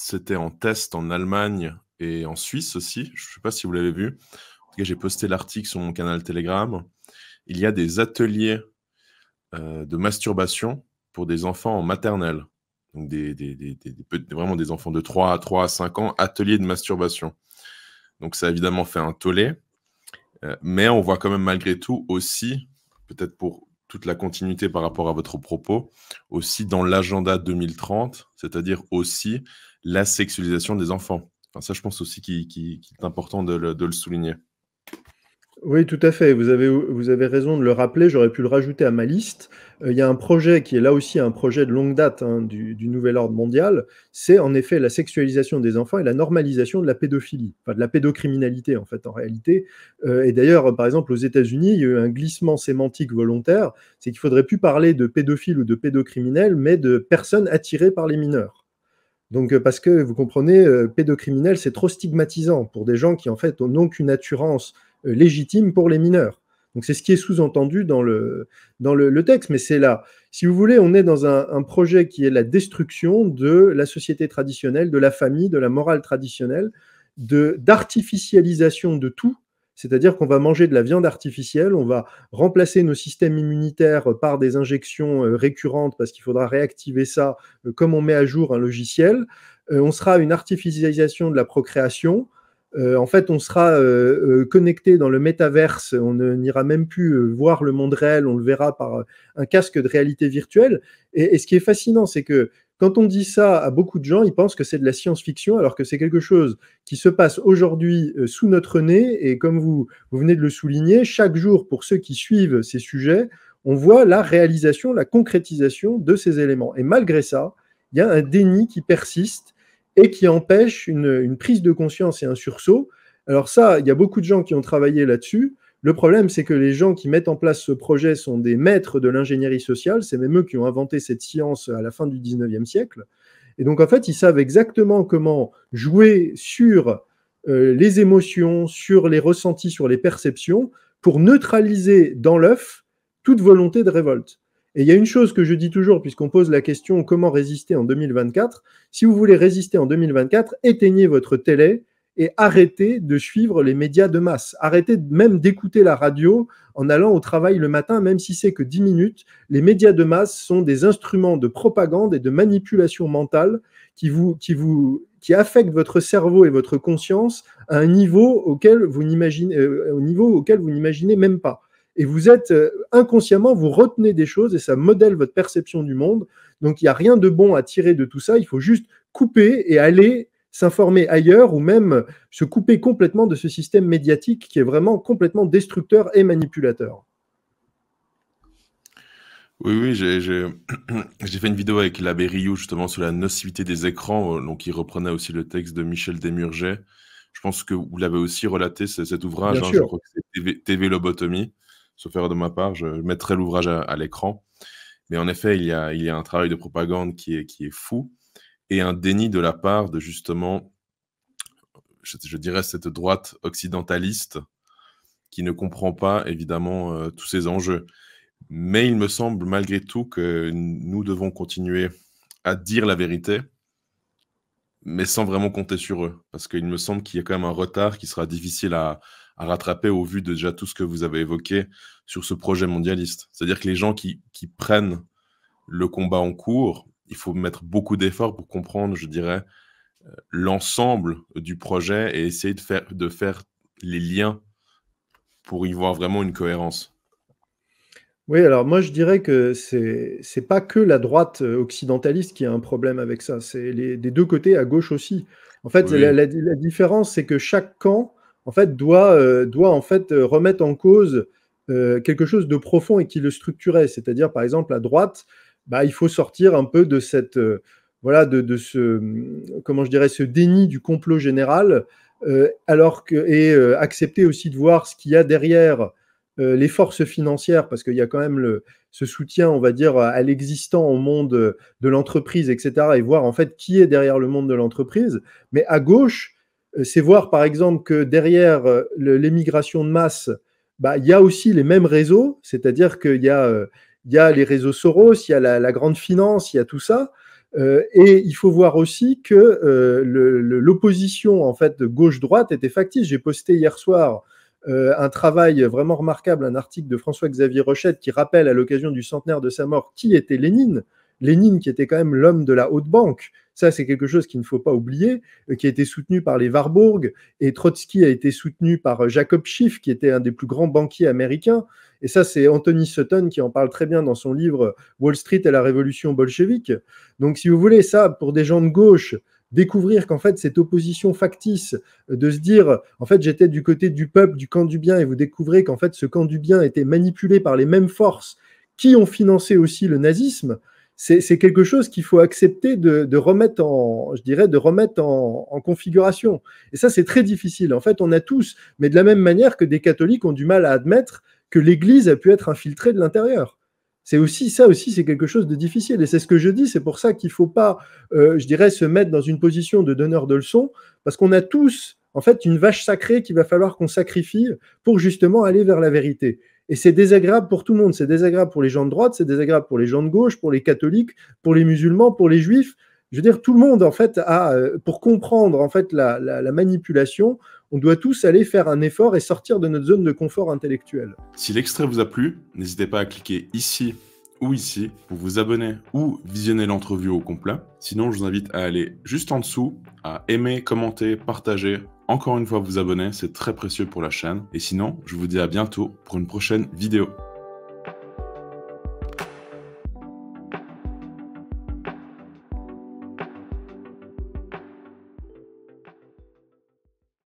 c'était en test en Allemagne et en Suisse aussi. Je ne sais pas si vous l'avez vu. En tout cas, j'ai posté l'article sur mon canal Telegram. Il y a des ateliers euh, de masturbation pour des enfants en maternelle. Donc vraiment des enfants de 3 à 3 à 5 ans, ateliers de masturbation. Donc ça a évidemment fait un tollé. Euh, mais on voit quand même malgré tout aussi, peut-être pour toute la continuité par rapport à votre propos, aussi dans l'agenda 2030, c'est-à-dire aussi la sexualisation des enfants. ça, je pense aussi qu'il est important de le, souligner. Oui, tout à fait. Vous avez, raison de le rappeler. J'aurais pu le rajouter à ma liste. Euh, il y a un projet qui est là aussi un projet de longue date hein, du, Nouvel Ordre mondial. C'est en effet la sexualisation des enfants et la normalisation de la pédophilie, enfin de la pédocriminalité en fait en réalité. Euh, et d'ailleurs, par exemple, aux États-Unis, il y a eu un glissement sémantique volontaire. C'est qu'il faudrait plus parler de pédophile ou de pédocriminel, mais de personnes attirées par les mineurs. Donc, euh, parce que vous comprenez, euh, pédocriminel, c'est trop stigmatisant pour des gens qui, en fait, n'ont qu'une assurance euh, légitime pour les mineurs. Donc, c'est ce qui est sous-entendu dans le, dans le, texte. Mais c'est là, si vous voulez, on est dans un, projet qui est la destruction de la société traditionnelle, de la famille, de la morale traditionnelle, d'artificialisation de tout c'est-à-dire qu'on va manger de la viande artificielle, on va remplacer nos systèmes immunitaires euh, par des injections euh, récurrentes parce qu'il faudra réactiver ça euh, comme on met à jour un logiciel. on sera une artificialisation de la procréation. en fait, on sera connecté dans le métaverse, on n'ira même plus voir le monde réel, on le verra par un casque de réalité virtuelle. et ce qui est fascinant, c'est que quand on dit ça à beaucoup de gens, ils pensent que c'est de la science-fiction, alors que c'est quelque chose qui se passe aujourd'hui euh, sous notre nez. Et comme vous, vous venez de le souligner, chaque jour, pour ceux qui suivent ces sujets, on voit la réalisation, la concrétisation de ces éléments. Et malgré ça, il y a un déni qui persiste et qui empêche une prise de conscience et un sursaut. Alors ça, il y a beaucoup de gens qui ont travaillé là-dessus. Le problème, c'est que les gens qui mettent en place ce projet sont des maîtres de l'ingénierie sociale, c'est même eux qui ont inventé cette science à la fin du 19e siècle. Et donc, en fait, ils savent exactement comment jouer sur euh, les émotions, sur les ressentis, sur les perceptions, pour neutraliser dans l'œuf toute volonté de révolte. Et il y a une chose que je dis toujours, puisqu'on pose la question comment résister en 2024. Si vous voulez résister en 2024, éteignez votre télé, et arrêtez de suivre les médias de masse. Arrêtez même d'écouter la radio en allant au travail le matin, même si c'est que 10 minutes. Les médias de masse sont des instruments de propagande et de manipulation mentale qui vous, qui vous, qui affectent votre cerveau et votre conscience à un niveau auquel vous n'imaginez, euh, au niveau auquel vous n'imaginez même pas. Et vous êtes euh, inconsciemment, vous retenez des choses et ça modèle votre perception du monde. Donc il n'y a rien de bon à tirer de tout ça. Il faut juste couper et aller s'informer ailleurs ou même se couper complètement de ce système médiatique qui est vraiment complètement destructeur et manipulateur. Oui, oui, j'ai fait une vidéo avec l'abbé Rioux justement sur la nocivité des écrans, euh, donc il reprenait aussi le texte de Michel Desmurget. Je pense que vous l'avez aussi relaté, cet ouvrage, hein, je crois TV, Lobotomie, sauf erreur de ma part, je mettrai l'ouvrage à, l'écran. Mais en effet, il y, a, il y un travail de propagande qui est, qui est fou et un déni de la part de justement, je, dirais, cette droite occidentaliste qui ne comprend pas évidemment euh, tous ces enjeux. Mais il me semble malgré tout que nous devons continuer à dire la vérité, mais sans vraiment compter sur eux, parce qu'il me semble qu'il y a quand même un retard qui sera difficile à, rattraper au vu de déjà tout ce que vous avez évoqué sur ce projet mondialiste. C'est-à-dire que les gens qui, qui prennent le combat en cours, il faut mettre beaucoup d'efforts pour comprendre, je dirais, euh, l'ensemble du projet et essayer de faire, de faire les liens pour y voir vraiment une cohérence. Oui, alors moi je dirais que ce n'est pas que la droite euh, occidentaliste qui a un problème avec ça, c'est des deux côtés à gauche aussi. En fait, la, différence c'est que chaque camp en fait doit, euh, doit en fait remettre en cause quelque chose de profond et qui le structurait. C'est-à-dire par exemple la droite, bah, il faut sortir un peu de cette euh, voilà de, ce hum, comment je dirais ce déni du complot général euh, alors que et euh, accepter aussi de voir ce qu'il y a derrière les forces financières parce qu'il y a quand même le, ce soutien on va dire à l'existant au monde de l'entreprise etc et voir en fait qui est derrière le monde de l'entreprise mais à gauche c'est voir par exemple que derrière l'émigration de masse bah, il y a aussi les mêmes réseaux, c'est-à-dire qu'il y a il y a les réseaux Soros, il y a la, grande finance, il y a tout ça. Euh, et il faut voir aussi que euh, l'opposition en fait de gauche-droite était factice. J'ai posté hier soir euh, un travail vraiment remarquable, un article de François-Xavier Rochette qui rappelle à l'occasion du centenaire de sa mort qui était Lénine. Lénine, qui était quand même l'homme de la haute banque, ça, c'est quelque chose qu'il ne faut pas oublier, euh, qui a été soutenu par les Warburg, et Trotsky a été soutenu par euh, Jacob Schiff, qui était un des plus grands banquiers américains. Et ça, c'est Anthony Sutton qui en parle très bien dans son livre euh, Wall Street et la révolution bolchevique. Donc, si vous voulez, ça, pour des gens de gauche, découvrir qu'en fait cette opposition factice de se dire en fait j'étais du côté du peuple du camp du bien et vous découvrez qu'en fait ce camp du bien était manipulé par les mêmes forces qui ont financé aussi le nazisme c'est quelque chose qu'il faut accepter de, remettre en, je dirais, de remettre en, configuration. Et ça, c'est très difficile. En fait, on a tous, mais de la même manière que des catholiques ont du mal à admettre que l'Église a pu être infiltrée de l'intérieur. C'est aussi ça aussi, c'est quelque chose de difficile. Et c'est ce que je dis, c'est pour ça qu'il ne faut pas, euh, je dirais, se mettre dans une position de donneur de leçons, parce qu'on a tous, en fait, une vache sacrée qu'il va falloir qu'on sacrifie pour justement aller vers la vérité. Et c'est désagréable pour tout le monde. C'est désagréable pour les gens de droite, c'est désagréable pour les gens de gauche, pour les catholiques, pour les musulmans, pour les juifs. Je veux dire, tout le monde, en fait, a, euh, pour comprendre en fait la, manipulation, on doit tous aller faire un effort et sortir de notre zone de confort intellectuel. Si l'extrait vous a plu, n'hésitez pas à cliquer ici ou ici pour vous abonner ou visionner l'entrevue au complet. Sinon, je vous invite à aller juste en dessous, à aimer, commenter, partager encore une fois vous abonner, c'est très précieux pour la chaîne. Et sinon, je vous dis à bientôt pour une prochaine vidéo.